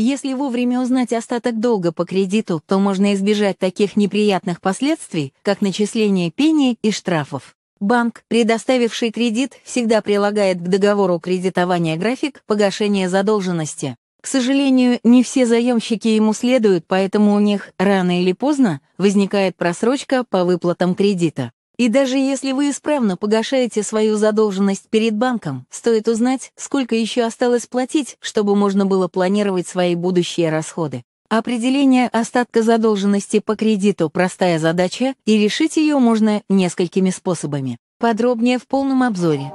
Если вовремя узнать остаток долга по кредиту, то можно избежать таких неприятных последствий, как начисление пений и штрафов. Банк, предоставивший кредит, всегда прилагает к договору кредитования график погашения задолженности. К сожалению, не все заемщики ему следуют, поэтому у них рано или поздно возникает просрочка по выплатам кредита. И даже если вы исправно погашаете свою задолженность перед банком, стоит узнать, сколько еще осталось платить, чтобы можно было планировать свои будущие расходы. Определение остатка задолженности по кредиту – простая задача, и решить ее можно несколькими способами. Подробнее в полном обзоре.